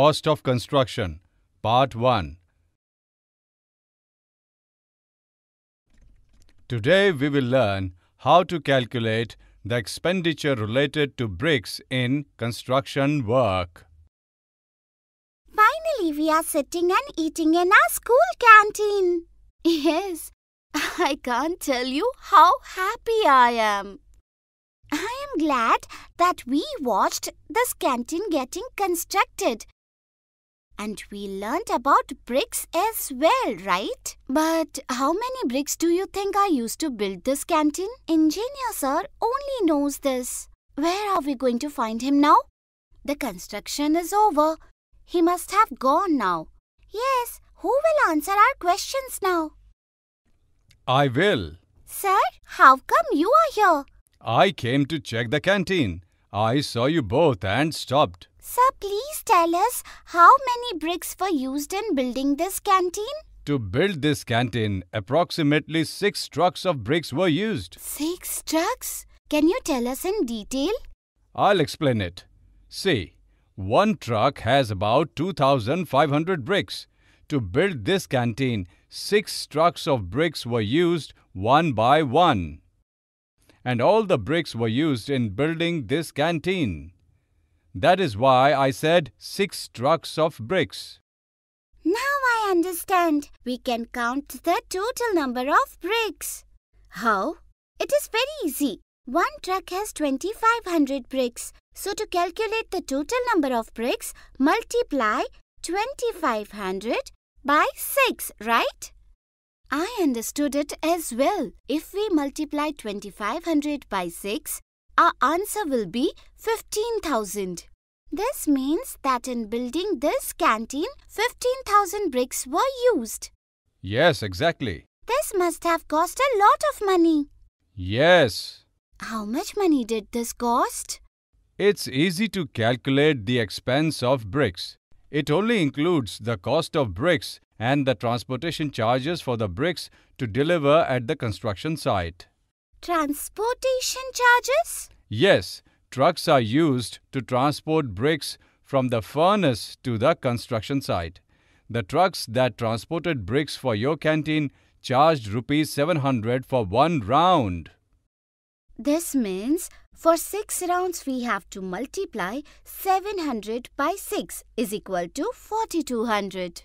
Cost of Construction Part 1 Today we will learn how to calculate the expenditure related to bricks in construction work. Finally, we are sitting and eating in our school canteen. Yes, I can't tell you how happy I am. I am glad that we watched this canteen getting constructed and we learnt about bricks as well, right? But how many bricks do you think I used to build this canteen? Engineer sir only knows this. Where are we going to find him now? The construction is over. He must have gone now. Yes, who will answer our questions now? I will. Sir, how come you are here? I came to check the canteen. I saw you both and stopped. Sir, please tell us how many bricks were used in building this canteen? To build this canteen, approximately six trucks of bricks were used. Six trucks? Can you tell us in detail? I'll explain it. See, one truck has about 2,500 bricks. To build this canteen, six trucks of bricks were used one by one and all the bricks were used in building this canteen. That is why I said six trucks of bricks. Now I understand. We can count the total number of bricks. How? It is very easy. One truck has 2500 bricks. So to calculate the total number of bricks, multiply 2500 by 6, right? I understood it as well. If we multiply 2500 by 6, our answer will be 15,000. This means that in building this canteen, 15,000 bricks were used. Yes, exactly. This must have cost a lot of money. Yes. How much money did this cost? It's easy to calculate the expense of bricks. It only includes the cost of bricks and the transportation charges for the bricks to deliver at the construction site. Transportation charges? Yes, trucks are used to transport bricks from the furnace to the construction site. The trucks that transported bricks for your canteen charged rupees 700 for one round. This means for 6 rounds we have to multiply 700 by 6 is equal to 4200.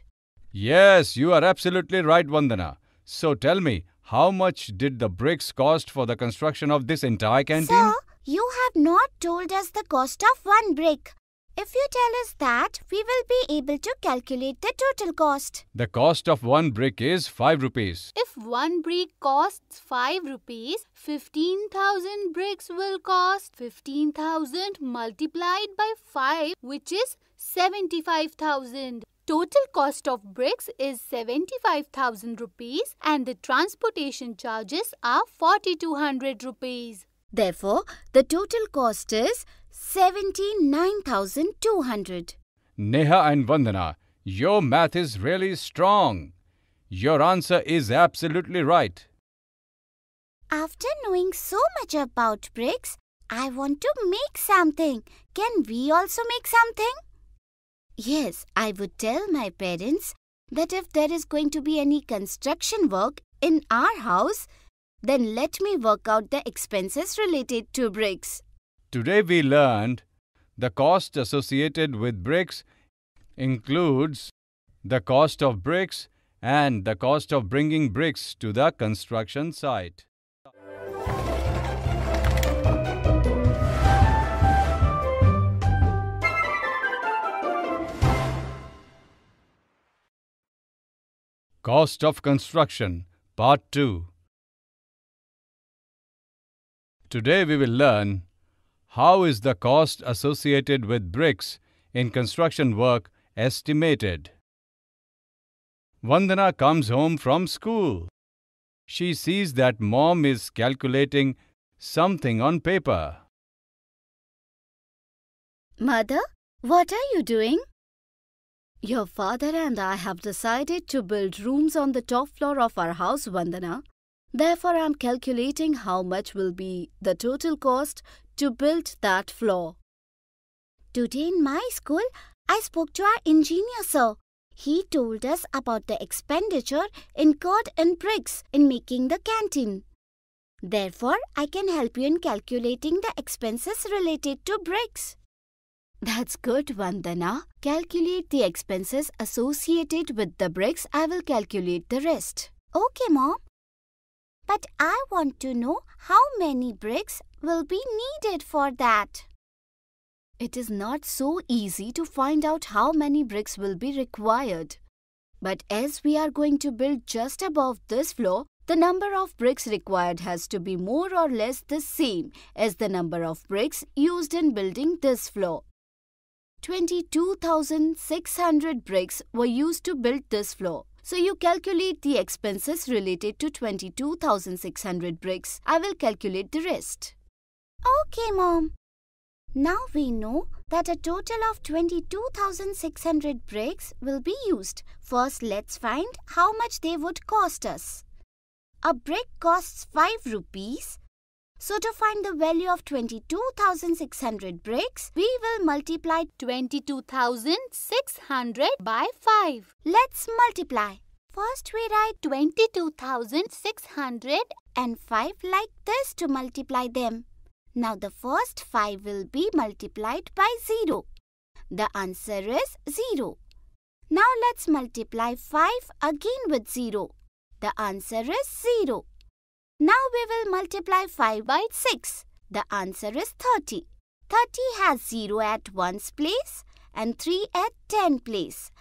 Yes, you are absolutely right, Vandana. So tell me, how much did the bricks cost for the construction of this entire canteen? Sir, you have not told us the cost of one brick. If you tell us that, we will be able to calculate the total cost. The cost of one brick is 5 rupees. If one brick costs 5 rupees, 15,000 bricks will cost 15,000 multiplied by 5 which is 75,000. Total cost of bricks is 75,000 rupees and the transportation charges are 4200 rupees. Therefore, the total cost is 79,200. Neha and Vandana, your math is really strong. Your answer is absolutely right. After knowing so much about bricks, I want to make something. Can we also make something? Yes, I would tell my parents that if there is going to be any construction work in our house, then let me work out the expenses related to bricks. Today we learned the cost associated with bricks includes the cost of bricks and the cost of bringing bricks to the construction site. Cost of Construction Part 2 Today we will learn how is the cost associated with bricks in construction work estimated. Vandana comes home from school. She sees that mom is calculating something on paper. Mother, what are you doing? Your father and I have decided to build rooms on the top floor of our house, Vandana. Therefore, I'm calculating how much will be the total cost to build that floor. Today in my school, I spoke to our engineer, sir. He told us about the expenditure incurred in bricks in making the canteen. Therefore, I can help you in calculating the expenses related to bricks. That's good, Vandana. Calculate the expenses associated with the bricks. I will calculate the rest. Okay, Mom. But I want to know how many bricks will be needed for that. It is not so easy to find out how many bricks will be required. But as we are going to build just above this floor, the number of bricks required has to be more or less the same as the number of bricks used in building this floor. 22,600 bricks were used to build this floor. So you calculate the expenses related to 22,600 bricks. I will calculate the rest. Okay, Mom. Now we know that a total of 22,600 bricks will be used. First, let's find how much they would cost us. A brick costs 5 rupees so to find the value of 22,600 bricks, we will multiply 22,600 by 5. Let's multiply. First we write 22,600 and 5 like this to multiply them. Now the first 5 will be multiplied by 0. The answer is 0. Now let's multiply 5 again with 0. The answer is 0. Now we will multiply 5 by 6. The answer is 30. 30 has 0 at 1's place and 3 at 10 place.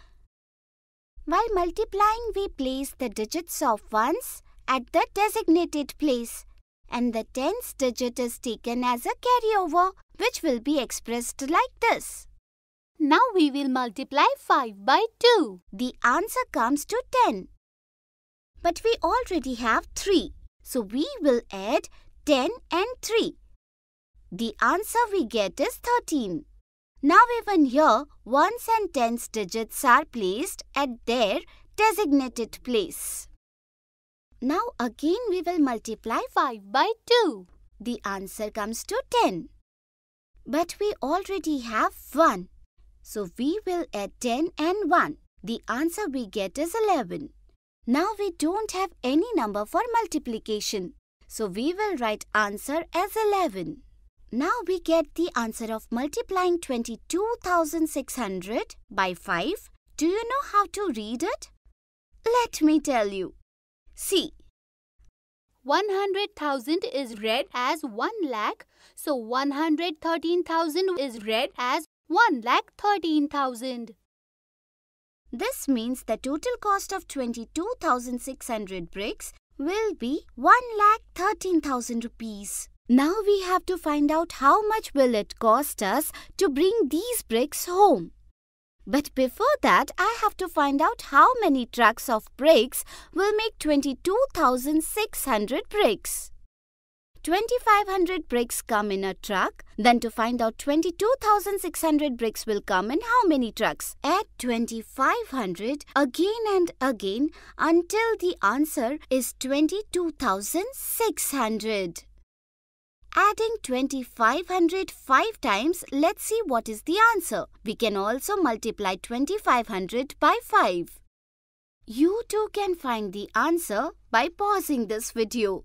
While multiplying, we place the digits of 1's at the designated place and the 10's digit is taken as a carryover which will be expressed like this. Now we will multiply 5 by 2. The answer comes to 10. But we already have 3. So we will add 10 and 3. The answer we get is 13. Now even here, ones and tens digits are placed at their designated place. Now again we will multiply 5 by 2. The answer comes to 10. But we already have 1. So we will add 10 and 1. The answer we get is 11. Now we don't have any number for multiplication. So we will write answer as 11. Now we get the answer of multiplying 22,600 by 5. Do you know how to read it? Let me tell you. See. 100,000 is read as 1 lakh. So 113,000 is read as 1 lakh 13,000. This means the total cost of 22,600 bricks will be 1,13,000 rupees. Now we have to find out how much will it cost us to bring these bricks home. But before that, I have to find out how many trucks of bricks will make 22,600 bricks. 2500 bricks come in a truck, then to find out 22600 bricks will come in how many trucks? Add 2500 again and again until the answer is 22600. Adding 2500 5 times, let's see what is the answer. We can also multiply 2500 by 5. You too can find the answer by pausing this video.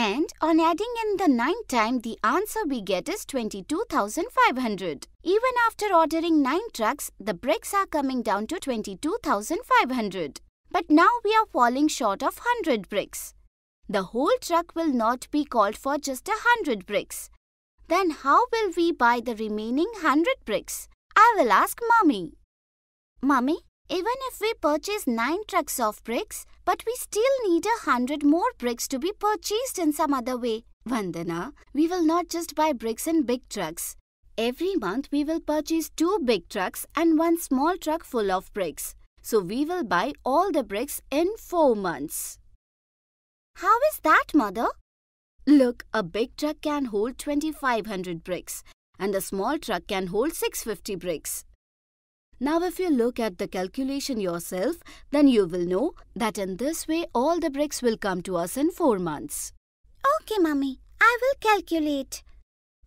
And on adding in the ninth time, the answer we get is 22,500. Even after ordering 9 trucks, the bricks are coming down to 22,500. But now we are falling short of 100 bricks. The whole truck will not be called for just 100 bricks. Then how will we buy the remaining 100 bricks? I will ask Mummy. Mummy, even if we purchase 9 trucks of bricks, but we still need a 100 more bricks to be purchased in some other way. Vandana, we will not just buy bricks in big trucks. Every month we will purchase 2 big trucks and 1 small truck full of bricks. So we will buy all the bricks in 4 months. How is that, mother? Look, a big truck can hold 2500 bricks and a small truck can hold 650 bricks. Now if you look at the calculation yourself, then you will know that in this way all the bricks will come to us in 4 months. Okay, mummy. I will calculate.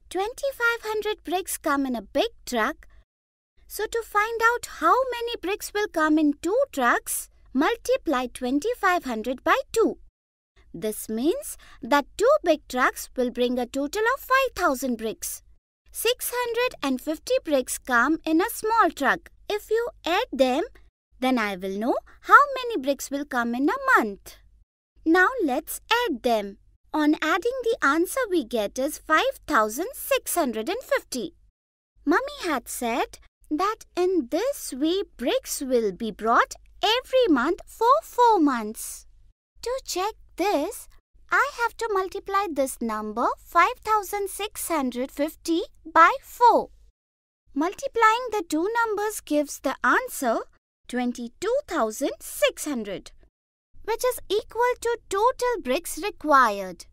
2500 bricks come in a big truck. So to find out how many bricks will come in 2 trucks, multiply 2500 by 2. This means that two big trucks will bring a total of 5000 bricks. 650 bricks come in a small truck if you add them, then I will know how many bricks will come in a month. Now let's add them. On adding the answer we get is 5650. Mummy had said that in this way bricks will be brought every month for 4 months. To check this, I have to multiply this number 5650 by 4. Multiplying the two numbers gives the answer 22,600, which is equal to total bricks required.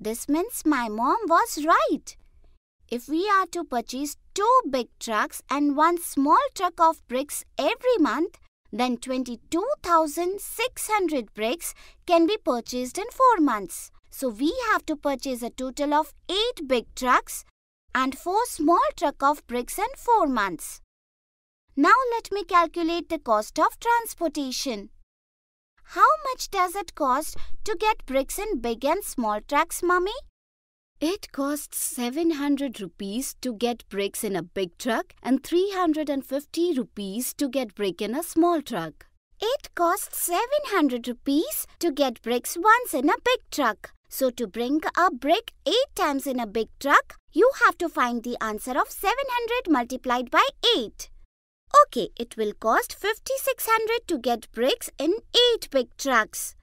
This means my mom was right. If we are to purchase two big trucks and one small truck of bricks every month, then 22,600 bricks can be purchased in 4 months. So we have to purchase a total of 8 big trucks and 4 small truck of bricks in 4 months. Now let me calculate the cost of transportation. How much does it cost to get bricks in big and small trucks, mummy? It costs 700 rupees to get bricks in a big truck and 350 rupees to get brick in a small truck. It costs 700 rupees to get bricks once in a big truck so to bring a brick 8 times in a big truck, you have to find the answer of 700 multiplied by 8. Okay, it will cost 5600 to get bricks in 8 big trucks.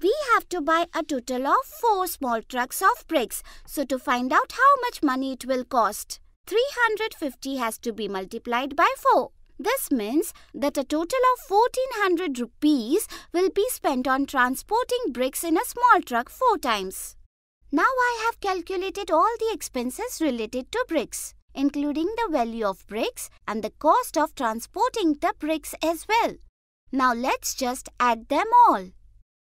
We have to buy a total of 4 small trucks of bricks. So to find out how much money it will cost, 350 has to be multiplied by 4. This means that a total of 1400 rupees will be spent on transporting bricks in a small truck four times. Now I have calculated all the expenses related to bricks, including the value of bricks and the cost of transporting the bricks as well. Now let's just add them all.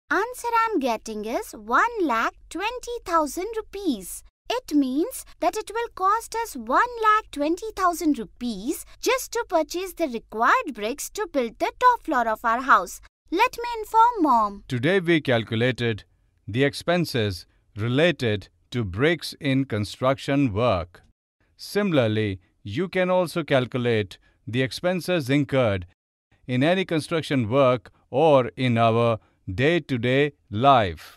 Answer I'm getting is 1,20,000 rupees it means that it will cost us 1,20,000 rupees just to purchase the required bricks to build the top floor of our house. Let me inform mom. Today we calculated the expenses related to bricks in construction work. Similarly, you can also calculate the expenses incurred in any construction work or in our day-to-day -day life.